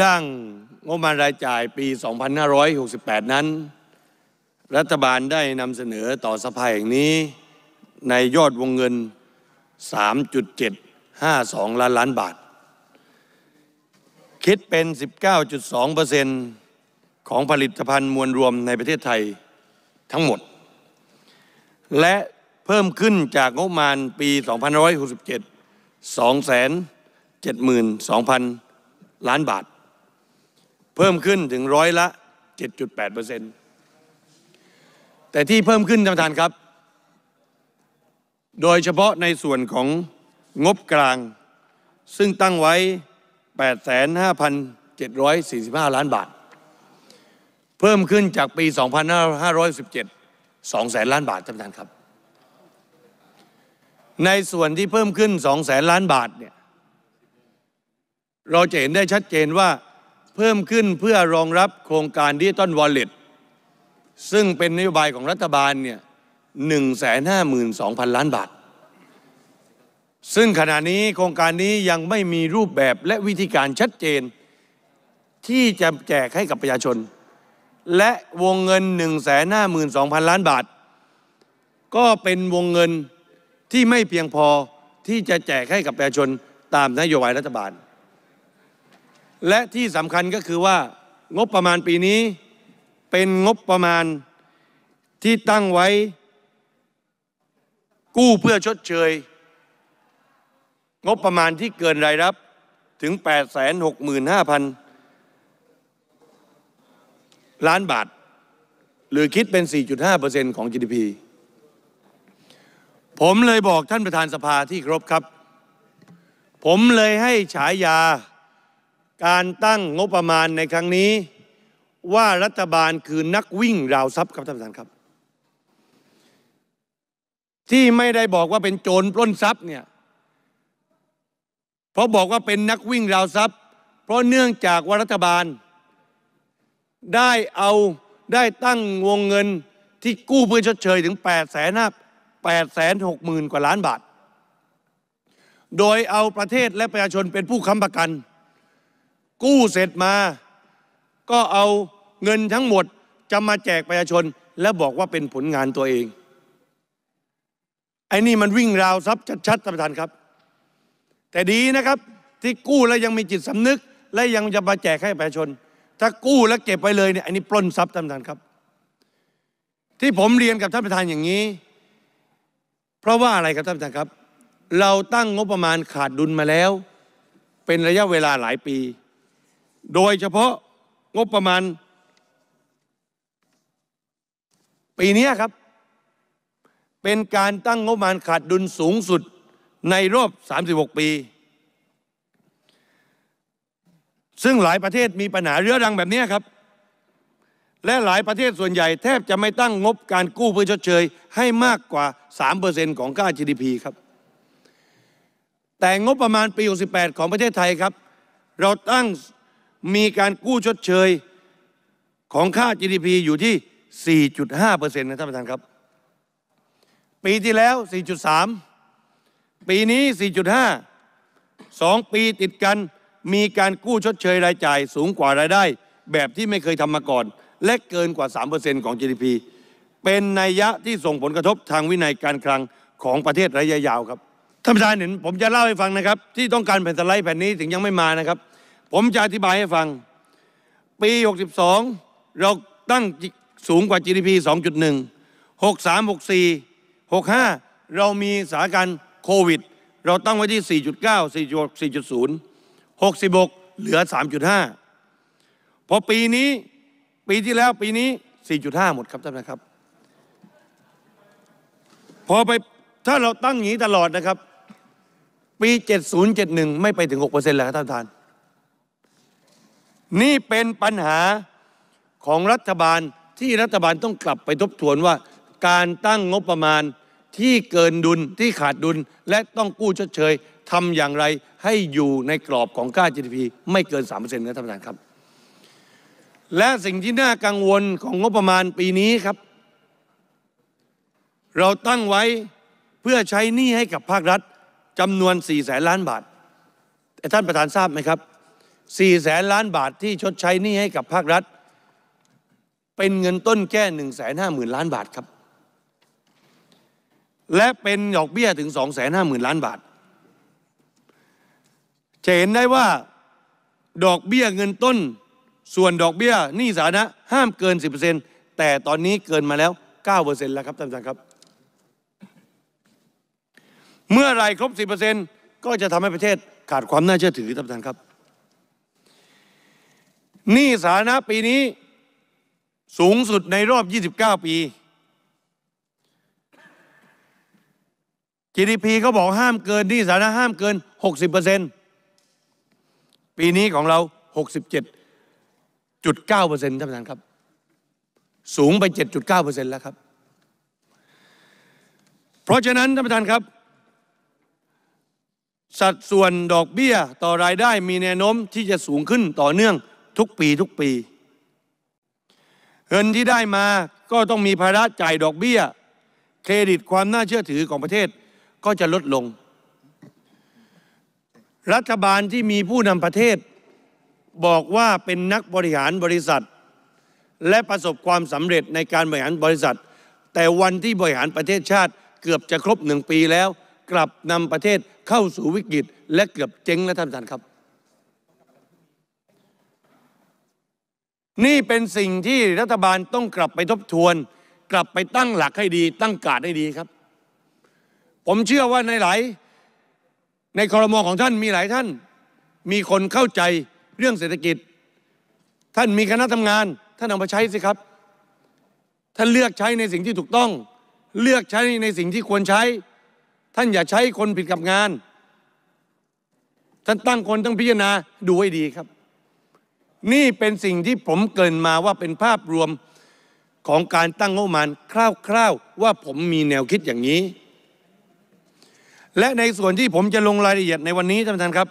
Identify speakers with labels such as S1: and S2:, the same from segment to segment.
S1: ร่างงบประมาณรายจ่ายปี 2568 นั้น รัฐบาลได้นำเสนอต่อสภาแห่งนี้ในยอดวงเงิน 3.752 ล้านล้านบาท คิดเป็น 19.2%ของผลิตภัณฑ์มวลรวมในประเทศไทยทั้งหมด และเพิ่มขึ้นจากงบประมาณปี 2567 272,000 ล้านบาทเพิ่มขึ้นถึงร้อยละ 7.8%แต่ที่เพิ่มขึ้นท่านประธานครับ โดยเฉพาะในส่วนของงบกลางซึ่งตั้งไว้ 85,745 ล้านบาท เพิ่มขึ้นจากปี 2517 2แสนล้านบาทท่านประธานครับ ในส่วนที่เพิ่มขึ้น2แสนล้านบาทเนี่ย เราจะเห็นได้ชัดเจนว่าเพิ่มขึ้นเพื่อรองรับโครงการดิจิตอลวอลเล็ตซึ่งเป็นนโยบายของรัฐบาลเนี่ยหนึ่งแสนห้าหมื่นสองพันล้าน บาท ซึ่งขณะนี้โครงการนี้ยังไม่มีรูปแบบและวิธีการชัดเจนที่จะแจกให้กับประชาชนและวงเงิน 1 5 2 0 0 0ล้านบาท ก็เป็นวงเงินที่ไม่เพียงพอที่จะแจกให้กับประชาชนตามนโยบายรัฐบาลและที่สำคัญก็คือว่า งบประมาณปีนี้เป็นงบประมาณที่ตั้งไว้ กู้เพื่อชดเชย งบประมาณที่เกินรายรับถึง 865,000 ล้านบาท หรือคิดเป็น 4.5%ของ GDP ผมเลยบอกท่านประธานสภาที่ครบครับ ผมเลยให้ฉายาการตั้งงบประมาณในครั้งนี้ว่ารัฐบาลคือนักวิ่งราวทรัพย์ครับท่านประธานครับ ที่ไม่ได้บอกว่าเป็นโจรปล้นทรัพย์เนี่ยเพราะบอกว่าเป็นนักวิ่งราวทรัพย์ เพราะเนื่องจากว่ารัฐบาล ได้เอาได้ตั้งวงเงินที่กู้เพื่อชดเชยถึง8แสนห้าแปดแสนหกหมื่นกว่าล้านบาท โดยเอาประเทศและประชาชนเป็นผู้ค้ำประกันกู้เสร็จมา ก็เอาเงินทั้งหมดจะมาแจกประชาชนและบอกว่าเป็นผลงานตัวเอง ไอ้นี่มันวิ่งราวทรัพย์ชัดๆ ท่านประธานครับ แต่ดีนะครับที่กู้แล้วยังมีจิตสำนึก และยังจะมาแจกให้ประชาชน ถ้ากู้แล้วเก็บไปเลยเนี่ยอันนี้ปล้นทรัพย์ท่านประธานครับ ที่ผมเรียนกับท่านประธานอย่างนี้ เพราะว่าอะไรครับท่านประธานครับ เราตั้งงบประมาณขาดดุลมาแล้ว เป็นระยะเวลาหลายปีโดยเฉพาะงบประมาณปีนี้ครับ เป็นการตั้งงบประมาณขาดดุลสูงสุดในรอบ 36 ปี ซึ่งหลายประเทศมีปัญหาเรื้อรังแบบนี้ครับ และหลายประเทศส่วนใหญ่แทบจะไม่ตั้งงบการกู้เพื่อชดเชย ให้มากกว่า 3%ของค่า GDP ครับ แต่งบประมาณปี 68 ของประเทศไทยครับเราตั้งมีการกู้ชดเชยของค่า GDP อยู่ที่ 4.5%เนะท่านประธานครับ ปีที่แล้ว 4.3 ปีนี้ 4.5 สองปีติดกัน มีการกู้ชดเชยรายจ่าย สูงกว่ารายได้แบบที่ไม่เคยทำมาก่อน และเกินกว่า3%ของ GDP เป็นนัยยะที่ส่งผลกระทบทางวินัยการคลังของประเทศระยะยาวครับท่านประธานเห็นผมจะเล่าให้ฟังนะครับ ที่ต้องการแผ่นสไลด์แผ่นนี้ถึงยังไม่มานะครับผมจะอธิบายให้ฟัง ปี 62 เราตั้งสูงกว่า GDP 2.1 63 64 65 เรามีสถานการณ์โควิด เราตั้งไว้ที่ 4.9 4.6 4.0 66 เหลือ 3.5พอปีนี้ปีที่แล้วปีนี้ 4.5 หมดครับท่านนะครับพอไปถ้าเราตั้งอย่างนี้ตลอดนะครับ ปี 70 71 ไม่ไปถึง6%แล้วครับท่านท่านนี่เป็นปัญหาของรัฐบาลที่รัฐบาลต้องกลับไปทบทวนว่าการตั้งงบประมาณที่เกินดุลที่ขาดดุล และต้องกู้ชดเชยทำอย่างไรให้อยู่ในกรอบของค่า GDP ไม่เกิน3%นะท่านประธานครับ และสิ่งที่น่ากังวลของงบประมาณปีนี้ครับ เราตั้งไว้เพื่อใช้หนี้ให้กับภาครัฐจำนวน 4 แสนล้านบาทแต่ท่านประธานทราบไหมครับ4แสนล้านบาทที่ชดใช้หนี้ให้กับภาครัฐเป็นเงินต้นแก้1 5 0 0 0 0ล้านบาทครับและเป็นดอกเบี้ยถึง 2 5 0 0 0นล้านบาทจะเห็นได้ว่าดอกเบี้ยเงินต้นส่วนดอกเบี้ยหนี้สาธารณะห้ามเกิน 10%แต่ตอนนี้เกินมาแล้ว9%แล้วครับท่านประธานครับเมื่อไรครบ10%ก็จะทำให้ประเทศขาดความน่าเชื่อถือท่านประธานครับหนี้สาธารณะปีนี้สูงสุดในรอบ 29 ปี GDP เขาบอกห้ามเกินหนี้สาธารณะห้ามเกิน 60%ปีนี้ของเรา 67.9%ท่านประธานครับ สูงไป 7.9%แล้วครับ เพราะฉะนั้นท่านประธานครับ สัดส่วนดอกเบี้ย ต่อรายได้มีแนวโน้มที่จะสูงขึ้นต่อเนื่องทุกปี ทุกปีเงินที่ได้มาก็ต้องมีภาระจ่ายดอกเบี้ย เครดิตความน่าเชื่อถือของประเทศก็จะลดลง รัฐบาลที่มีผู้นำประเทศ บอกว่าเป็นนักบริหารบริษัท และประสบความสำเร็จในการบริหารบริษัท แต่วันที่บริหารประเทศชาติเกือบจะครบหนึ่งปีแล้วกลับนำประเทศเข้าสู่วิกฤต และเกือบเจ๊งแล้วท่านประธานครับนี่เป็นสิ่งที่รัฐบาลต้องกลับไปทบทวน กลับไปตั้งหลักให้ดี ตั้งการให้ดีครับ ผมเชื่อว่าในหลาย ในคอรมอของท่านมีหลายท่านมีคนเข้าใจเรื่องเศรษฐกิจ ท่านมีคณะทำงานท่านเอามาใช้สิครับ ท่านเลือกใช้ในสิ่งที่ถูกต้องเลือกใช้ในสิ่งที่ควรใช้ ท่านอย่าใช้คนผิดกับงาน ท่านตั้งคนต้องพิจารณาดูให้ดีครับนี่เป็นสิ่งที่ผมเกินมาว่าเป็นภาพรวมของการตั้งงบประมาณคร่าวๆ ว่าผมมีแนวคิดอย่างนี้ และในส่วนที่ผมจะลงรายละเอียดในวันนี้ท่านประธานครับ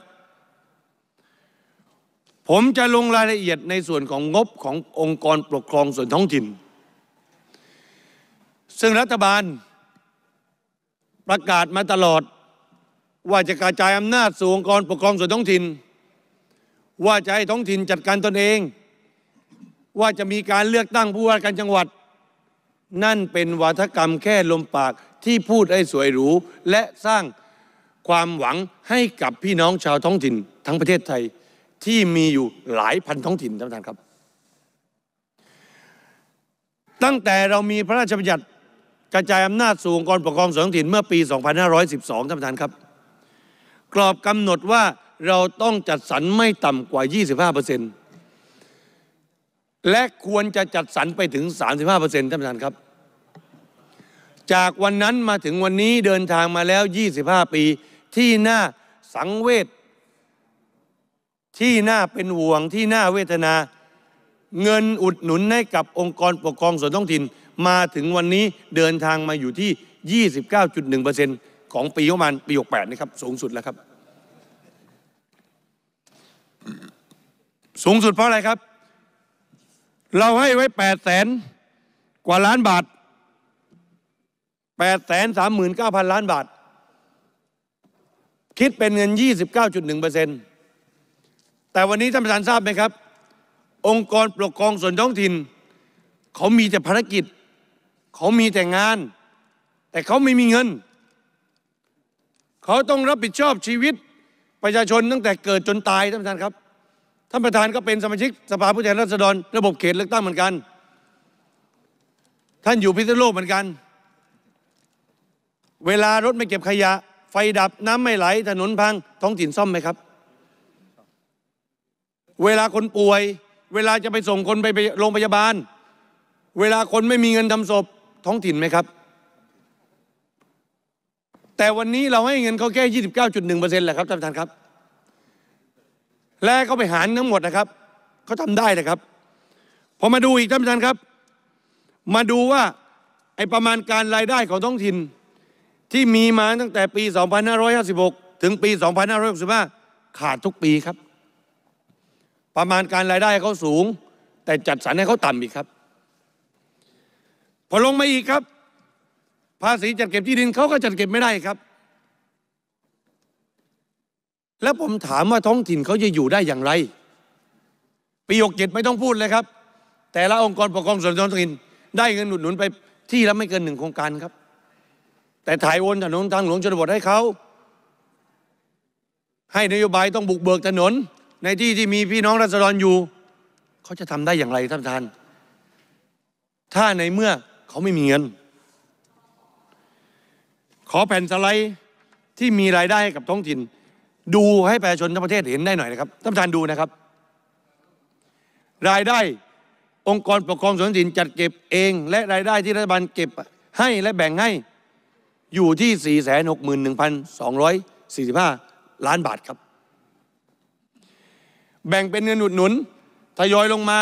S1: ผมจะลงรายละเอียดในส่วนของงบขององค์กรปกครองส่วนท้องถิ่น ซึ่งรัฐบาลประกาศมาตลอดว่าจะกระจายอำนาจ สู่องค์กรปกครองส่วนท้องถิ่นว่าจะให้ท้องถิ่นจัดการตนเอง ว่าจะมีการเลือกตั้งผู้ว่าการจังหวัด นั่นเป็นวาทกรรมแค่ลมปากที่พูดให้สวยหรู และสร้างความหวังให้กับพี่น้องชาวท้องถิ่น ทั้งประเทศไทย ที่มีอยู่หลายพันท้องถิ่นท่านประธานครับ ตั้งแต่เรามีพระราชบัญญัติกระจายอำนาจสู่องค์กรปกครองส่วนท้องถิ่นเมื่อปี 2512 ท่านประธานครับกรอบกำหนดว่าเราต้องจัดสรรไม่ต่ำกว่า 25%และควรจะจัดสรรไปถึง 35%ท่านประธานครับ จากวันนั้นมาถึงวันนี้เดินทางมาแล้ว 25 ปี ที่น่าสังเวชที่น่าเป็นห่วงที่น่าเวทนา เงินอุดหนุนให้กับองค์กรปกครองส่วนท้องถิ่น มาถึงวันนี้เดินทางมาอยู่ที่ 29.1%ของปีประมาณปี 68นะครับสูงสุดแล้วครับสูงสุดเพราะอะไรครับ เราให้ไว้แปดแสนกว่าล้านบาทแปดแสนสามหมื่นเก้าพันล้านบาท คิดเป็นเงินยี่สิบเก้าจุดหนึ่งเปอร์เซ็นต์แต่วันนี้ท่านประธานทราบไหมครับ องค์กรปกครองส่วนท้องถิ่นเขามีแต่ภารกิจ เขามีแต่งาน แต่เขาไม่มีเงิน เขาต้องรับผิดชอบชีวิตประชาชนตั้งแต่เกิดจนตายท่านประธานครับท่านประธานก็เป็นสมาชิก สภาผู้แทนราษฎร ระบบเขตเลือกตั้งเหมือนกัน ท่านอยู่พิษณุโลกเหมือนกัน เวลารถไม่เก็บขยะ ไฟดับน้ำไม่ไหลถนนพังท้องถิ่นซ่อมไหมครับ เวลาคนป่วย เวลาจะไปส่งคนไปโรงพยาบาล เวลาคนไม่มีเงินทำศพท้องถิ่นไหมครับ แต่วันนี้เราให้เงินเขาแค่29.1%แหละครับท่านประธานครับและขาไปหารทั้งหมดนะครับเขาทำได้นะครับพอมาดูอีกท่านประธานครับ มาดูว่าไอประมาณการรายได้ของท้องถิ่นที่มีมาตั้งแต่ปี 2556 ถึงปี 2565 ขาดทุกปีครับ ประมาณการรายได้เขาสูง แต่จัดสรรให้เขาต่ำอีกครับ พอลงมาอีกครับ ภาษีจัดเก็บที่ดินเขาก็จัดเก็บไม่ได้ครับแล้วผมถามว่าท้องถิ่นเขาจะอยู่ได้อย่างไรปียกเจ็ดไม่ต้องพูดเลยครับ แต่ละองค์กรปกครองส่วนท้องถิ่น ได้เงินหนุนหนุนไป ที่ละไม่เกินหนึ่งโครงการครับ แต่ถ่ายโอนถนนทางหลวงชนบทให้เขา ให้นโยบายต้องบุกเบิกถนน ในที่ที่มีพี่น้องราษฎรอยู่ เขาจะทำได้อย่างไรท่านประธาน ถ้าในเมื่อเขาไม่มีเงิน ขอแผ่นสไลด์ที่มีรายได้ให้กับท้องถิ่นดูให้ประชาชนทั้งประเทศเห็นได้หน่อยนะครับท่านประธานดูนะครับรายได้องค์กรปกครองส่วนท้องถิ่นจัดเก็บเอง และรายได้ที่รัฐบาลเก็บให้และแบ่งให้อยู่ที่ 461,245 ล้านบาทครับ แบ่งเป็นเงินอุดหนุนทยอยลงมา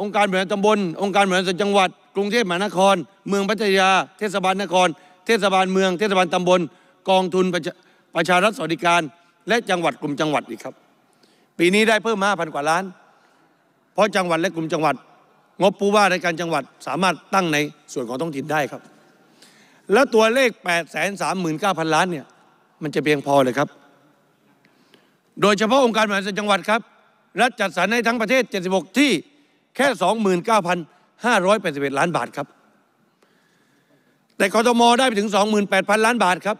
S1: องค์การบริหารตำบลองค์การบริหารส่วนจังหวัด กรุงเทพมหานคร เมืองพัทยาเทศบาลนคร เทศบาลเมืองเทศบาลตำบลกองทุนประชารัฐสวัสดิการและจังหวัดกลุ่มจังหวัดอีกครับปีนี้ได้เพิ่มห้าพันกว่าล้าน เพราะจังหวัดและกลุ่มจังหวัด งบผู้ว่าในการจังหวัดสามารถตั้งในส่วนของท้องถิ่นได้ครับ แล้วตัวเลข 8 3 9 0 0 0 ล้านเนี่ยมันจะเพียงพอเลยครับ โดยเฉพาะองค์การบริหารนจังหวัดครับรัฐจัดสรรให้ทั้งประเทศ 76 ที่แค่ 29,581 ล้านบาทครับ แต่คอทมได้ไปถึง 28,000 ล้านบาทครับ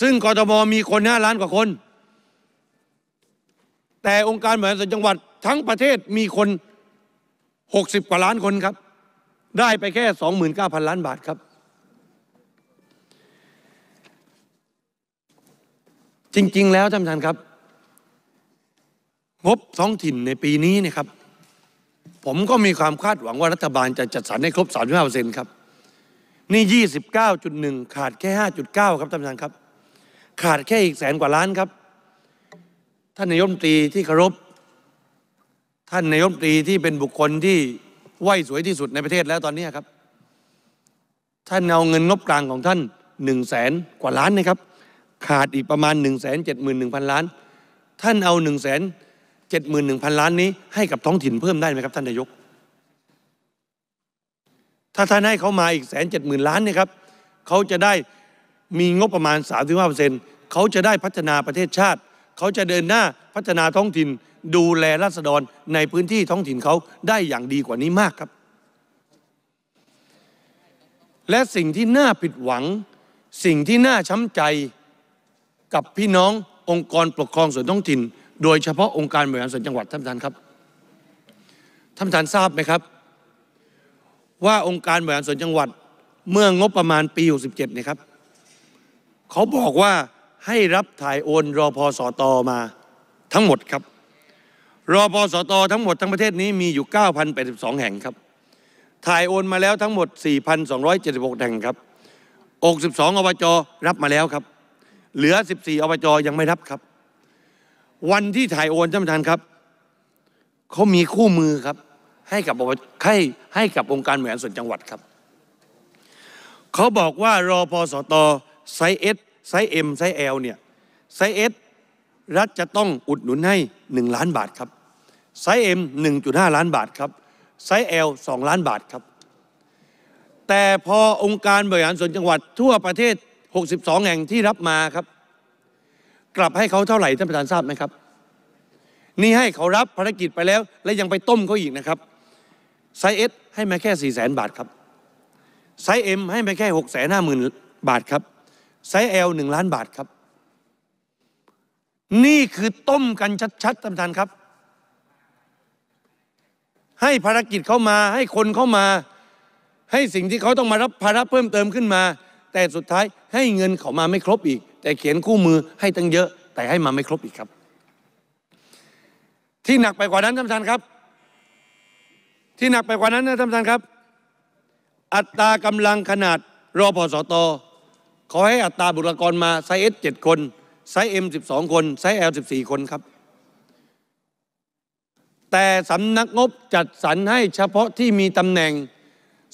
S1: ซึ่งกทมมีคนห้าล้านกว่าคน แต่องค์การบริหารส่วนจังหวัดทั้งประเทศมีคน 60 กว่าล้านคนครับ ได้ไปแค่ 29,000 ล้านบาทครับ จริง ๆ แล้วท่านประธานครับงบท้องถิ่นในปีนี้นะครับ ผมก็มีความคาดหวังว่ารัฐบาลจะจัดสรรให้ครบ 35%ครับ นี่ 29.1 ขาดแค่ 5.9 ครับท่านประธานครับขาดแค่อีกแสนกว่าล้านครับ ท่านนายมตรีที่เคารพท่านนายมตรีที่เป็นบุคคลที่ไหวสวยที่สุดในประเทศแล้วตอนนี้ครับ ท่านเอาเงินงบกลางของท่านหนึ่งแสนกว่าล้านนะครับ ขาดอีกประมาณหนึ่งแสนเจ็ดหมื่นหนึ่งพันล้าน ท่านเอาหนึ่งแสนเจ็ดหมื่นหนึ่งพันล้านนี้ ให้กับท้องถิ่นเพิ่มได้ไหมครับ ท่านนายก ถ้าท่านให้เขามาอีกแสนเจ็ดหมื่นล้านนี่ครับเขาจะได้มีงบประมาณ35%เขาจะได้พัฒนาประเทศชาติเขาจะเดินหน้าพัฒนาท้องถิ่น ดูแลราษฎรในพื้นที่ท้องถิ่นเขาได้อย่างดีกว่านี้มากครับ และสิ่งที่น่าผิดหวังสิ่งที่น่าช้ำใจกับพี่น้ององค์กรปกครองส่วนท้องถิ่น โดยเฉพาะองค์การบริหารส่วนจังหวัดท่านประธานครับท่านประธานทราบไหมครับ ว่าองค์การบริหารส่วนจังหวัด เมื่องบประมาณปี67เนี่ยครับเขาบอกว่าให้รับถ่ายโอนรอพอสตอมาทั้งหมดครับ รอพอสตอทั้งหมดทั้งประเทศนี้มีอยู่ 9,082 แห่งครับ ถ่ายโอนมาแล้วทั้งหมด 4,276 แห่งครับ62อบจรับมาแล้วครับ เหลือ 14อบจยังไม่รับครับ วันที่ถ่ายโอนท่านประธานครับเขามีคู่มือครับให้กับให้ให้กับองค์การบหานส่วนจังหวัดครับ เขาบอกว่ารอพอสตอไซส์เอสไซส์เอ็มไซส์แอลเนี่ยไซส์เอสรัฐจะต้องอุดหนุนให้ 1 ล้านบาทครับ ไซส์เอ็มหนึ่งจุดห้าล้านบาทครับไซส์แอลสองล้านบาทครับ แต่พอองค์การบริหารส่วนจังหวัดทั่วประเทศ 62แห่งที่รับมาครับ กลับให้เขาเท่าไหร่ท่านประธานทราบไหมครับ นี่ให้เขารับภารกิจไปแล้ว และยังไปต้มเขาอีกนะครับไซส์เอสให้มาแค่4 0 0 0 0 0 บาทครับไซส์เอ็มให้มาแค่6 5 0 0 0 0บาทครับไซส์่งล้านบาทครับ นี่คือต้มกัน ชัดๆท่านประธานครับ ให้ภารกิจเข้ามาให้คนเข้ามา ให้สิ่งที่เขาต้องมารับภาระเพิ่มเติมขึ้นมา แต่สุดท้ายให้เงินเขามาไม่ครบอีก แต่เขียนคู่มือให้ตั้งเยอะ แต่ให้มาไม่ครบอีกครับ ที่หนักไปกว่านั้นท่านประธานครับ ที่หนักไปกว่านั้นนะท่านประธานครับ อัตรากำลังขนาดรอพอสตอขอให้อัตราบุคลากรมาไซเอสเจ็ดคนไซเอ็มสิบสองคนไซเอลสิบสี่คนครับ แต่สำนักงบจัดสรรให้เฉพาะที่มีตำแหน่ง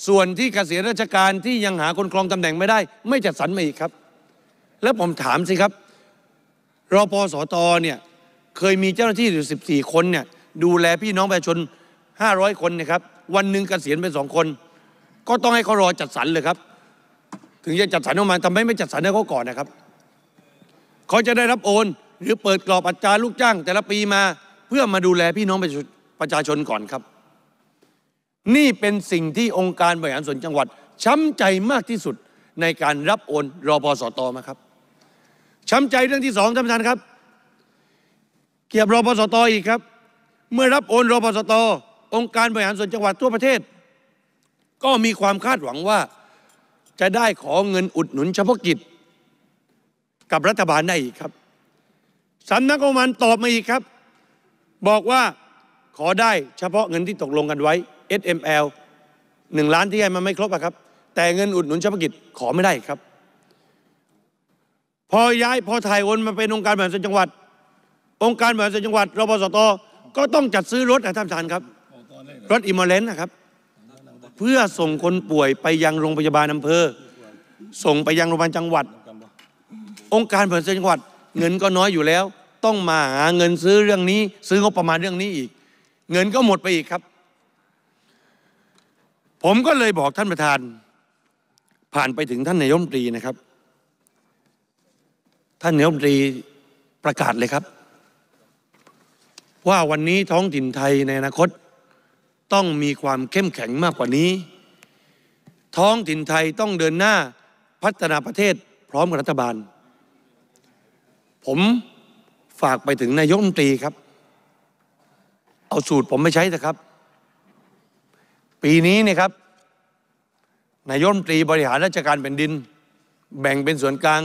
S1: ส่วนที่เกษียณราชการที่ยังหาคนครองตำแหน่งไม่ได้ ไม่จัดสรรมาอีกครับ แล้วผมถามสิครับรอพสตเนี่ย เคยมีเจ้าหน้าที่อยู่14 คนเนี่ย ดูแลพี่น้องประชาชน 500 คนนะครับ วันหนึ่งเกษียณไปสองคน ก็ต้องให้เขารอจัดสรรเลยครับถึงจะจัดสรรงบประมาณทำไมไม่จัดสรรให้เขาก่อนนะครับเขาจะได้รับโอนหรือเปิดกรอบอัตราลูกจ้าง แต่ละปีมา เพื่อมาดูแลพี่น้องประชาชนก่อนครับ นี่เป็นสิ่งที่องค์การบริหารส่วนจังหวัดช้ำใจมากที่สุดในการรับโอนรอพอสตอมาครับช้ำใจเรื่องที่สองท่านประธานครับเกี่ยวรอพอสตออีกครับ เมื่อรับโอนรอพอสตอองค์การบริหารส่วนจังหวัดทั่วประเทศ ก็มีความคาดหวังว่าจะได้ขอเงินอุดหนุนเฉพาะกิจ กับรัฐบาลได้อีกครับ สำนักงบประมาณตอบมาอีกครับบอกว่าขอได้เฉพาะเงินที่ตกลงกันไว้ SML 1ล้านที่ให้มันไม่ครบอะครับ แต่เงินอุดหนุนเฉพาะกิจขอไม่ได้ครับ พอย้ายพอถ่ายโอนมาเป็นองค์การบริหารส่วนจังหวัด องค์การบริหารส่วนจังหวัดรปสต ก็ต้องจัดซื้อรถนะท่านประธานครับรถอิมเมลเลนนะครับเพื่อส่งคนป่วยไปยังโรงพยาบาลอำเภอ ส่งไปยังโรงพยาบาลจังหวัด องค์การเิตจังหวัด เงินก็น้อยอยู่แล้ว ต้องมาหาเงินซื้อเรื่องนี้ ซื้องบประมาณเรื่องนี้อีก เงินก็หมดไปอีกครับ ผมก็เลยบอกท่านประธาน ผ่านไปถึงท่านนายมตรีนะครับ ท่านนายมตรีประกาศเลยครับว่าวันนี้ท้องถิ่นไทยในอนาคตต้องมีความเข้มแข็งมากกว่านี้ ท้องถิ่นไทยต้องเดินหน้าพัฒนาประเทศพร้อมกับรัฐบาล ผมฝากไปถึงนายกรัฐมนตรีครับ เอาสูตรผมไม่ใช้นะครับ ปีนี้เนี่ยครับ นายกรัฐมนตรีบริหารราชการแผ่นดิน แบ่งเป็นส่วนกลาง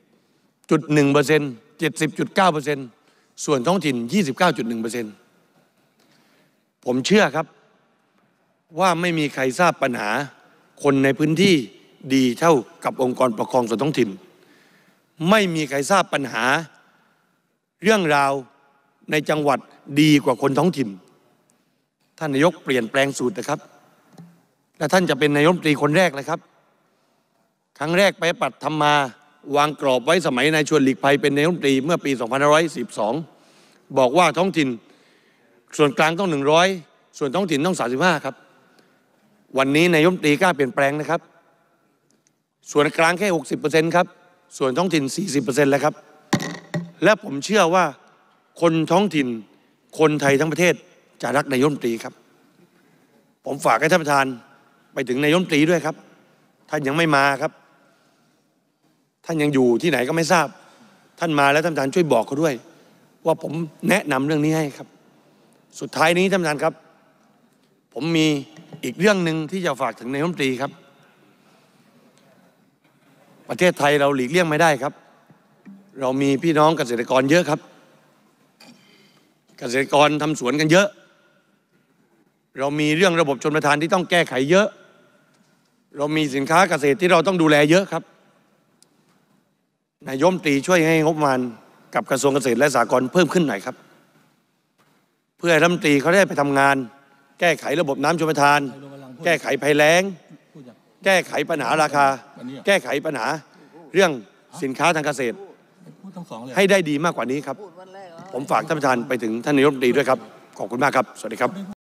S1: 70.1% 70.9%ส่วนท้องถิ่น 29.1%ผมเชื่อครับ ว่าไม่มีใครทราบปัญหา คนในพื้นที่ดีเท่ากับองค์กรปกครองส่วนท้องถิ่น ไม่มีใครทราบปัญหา เรื่องราวในจังหวัดดีกว่าคนท้องถิ่นท่านนายกเปลี่ยนแปลงสูตรนะครับและท่านจะเป็นนายกตรีคนแรกเลยครับ ครั้งแรกไปปัดธรรมาวางกรอบไว้สมัยนายชวนหลีกภัยเป็นนายกมตรีเมื่อปี2512 บอกว่าท้องถิ่นส่วนกลางต้อง 100ส่วนท้องถิ่นต้อง 35ครับ วันนี้นายมตรีกล้าเปลี่ยนแปลงนะครับ ส่วนกลางแค่60%ครับ ส่วนท้องถิ่น 40%แล้วครับ และผมเชื่อว่าคนท้องถิ่นคนไทยทั้งประเทศจะรักนายมตรีครับ ผมฝากให้ท่านประธานไปถึงนายมตรีด้วยครับ ท่านยังไม่มาครับ ท่านยังอยู่ที่ไหนก็ไม่ทราบ ท่านมาแล้วท่านประธานช่วยบอกเขาด้วย ว่าผมแนะนำเรื่องนี้ให้ครับสุดท้ายนี้ท่านประธานครับ ผมมีอีกเรื่องหนึ่งที่จะฝากถึงนายมตรีครับ ประเทศไทยเราหลีกเลี่ยงไม่ได้ครับ เรามีพี่น้องเกษตรกรเยอะครับ เกษตรกรทำสวนกันเยอะ เรามีเรื่องระบบชนประทานที่ต้องแก้ไขเยอะ เรามีสินค้าเกษตรที่เราต้องดูแลเยอะครับนายมตรีช่วยให้งบประมาณกับกระทรวงเกษตรและสหกรณ์เพิ่มขึ้นหน่อยครับพื่อให้รัฐมนตรีเขาได้ไปทำงาน แก้ไขระบบน้ำชมรทาน แก้ไขภัยแล้ง แก้ไขปัญหาราคา แก้ไขปัญหาเรื่องสินค้าทางเกษตร ให้ได้ดีมากกว่านี้ครับ ผมฝากท่านประธานไปถึงท่านนายกรัฐมนตรีด้วยครับ ขอบคุณมากครับสวัสดีครับ